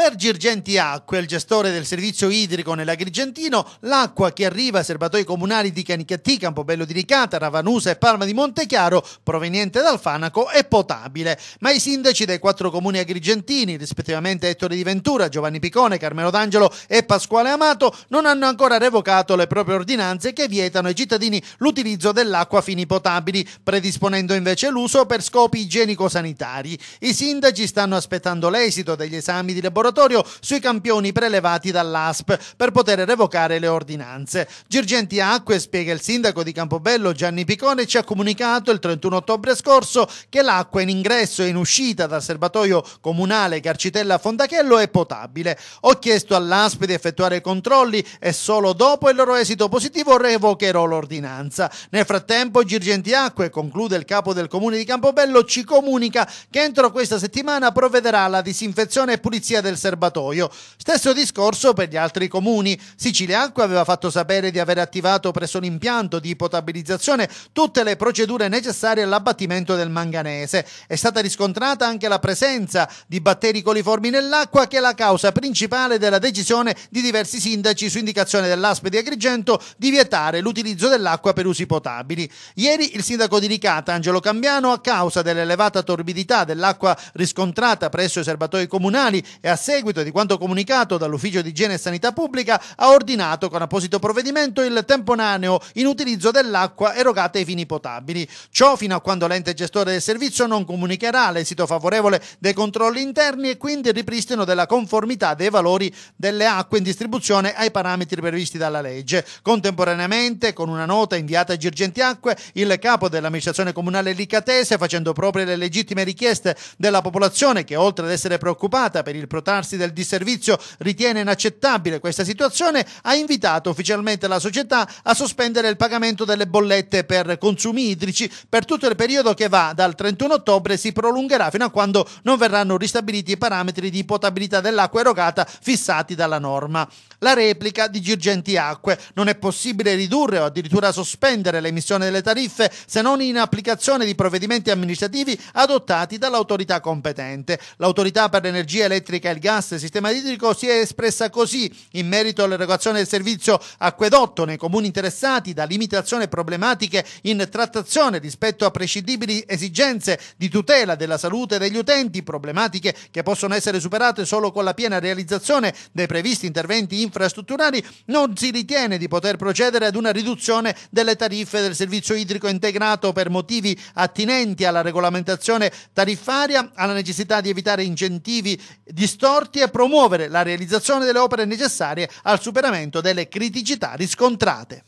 Per Girgenti Acque, il gestore del servizio idrico nell'Agrigentino, l'acqua che arriva ai serbatoi comunali di Canicattì, Campobello di Ricata, Ravanusa e Palma di Montechiaro, proveniente dal Fanaco, è potabile. Ma i sindaci dei quattro comuni agrigentini, rispettivamente Ettore di Ventura, Giovanni Picone, Carmelo D'Angelo e Pasquale Amato, non hanno ancora revocato le proprie ordinanze che vietano ai cittadini l'utilizzo dell'acqua a fini potabili, predisponendo invece l'uso per scopi igienico-sanitari. I sindaci stanno aspettando l'esito degli esami di laboratorio moratorio sui campioni prelevati dall'ASP per poter revocare le ordinanze. Girgenti Acque, spiega il sindaco di Campobello Gianni Picone, ci ha comunicato il 31 ottobre scorso che l'acqua in ingresso e in uscita dal serbatoio comunale Carcitella Fondachello è potabile. Ho chiesto all'ASP di effettuare controlli e solo dopo il loro esito positivo revocherò l'ordinanza. Nel frattempo Girgenti Acque, conclude il capo del comune di Campobello, ci comunica che entro questa settimana provvederà alla disinfezione e pulizia del serbatoio. Stesso discorso per gli altri comuni. Sicilia Sicilianque aveva fatto sapere di aver attivato presso l'impianto di potabilizzazione tutte le procedure necessarie all'abbattimento del manganese. È stata riscontrata anche la presenza di batteri coliformi nell'acqua che è la causa principale della decisione di diversi sindaci su indicazione dell'aspe di Agrigento di vietare l'utilizzo dell'acqua per usi potabili. Ieri il sindaco di Ricata, Angelo Cambiano, a causa dell'elevata torbidità dell'acqua riscontrata presso i serbatoi comunali e a seguito di quanto comunicato dall'Ufficio di Igiene e Sanità Pubblica, ha ordinato con apposito provvedimento il temporaneo inutilizzo dell'acqua erogata ai fini potabili. Ciò fino a quando l'ente gestore del servizio non comunicherà l'esito favorevole dei controlli interni e quindi il ripristino della conformità dei valori delle acque in distribuzione ai parametri previsti dalla legge. Contemporaneamente, con una nota inviata a Girgenti Acque, il capo dell'amministrazione comunale Licatese, facendo proprie le legittime richieste della popolazione che oltre ad essere preoccupata per il protrarsi accertarsi del disservizio ritiene inaccettabile questa situazione, ha invitato ufficialmente la società a sospendere il pagamento delle bollette per consumi idrici per tutto il periodo che va dal 31 ottobre e si prolungherà fino a quando non verranno ristabiliti i parametri di potabilità dell'acqua erogata fissati dalla norma. La replica di Girgenti Acque non è possibile ridurre o addirittura sospendere l'emissione delle tariffe se non in applicazione di provvedimenti amministrativi adottati dall'autorità competente. L'autorità per l'energia elettrica e del gas e sistema idrico si è espressa così in merito all'erogazione del servizio acquedotto nei comuni interessati da limitazioni e problematiche in trattazione rispetto a prescindibili esigenze di tutela della salute degli utenti, problematiche che possono essere superate solo con la piena realizzazione dei previsti interventi infrastrutturali, non si ritiene di poter procedere ad una riduzione delle tariffe del servizio idrico integrato per motivi attinenti alla regolamentazione tariffaria, alla necessità di evitare incentivi distorti consorti e promuovere la realizzazione delle opere necessarie al superamento delle criticità riscontrate.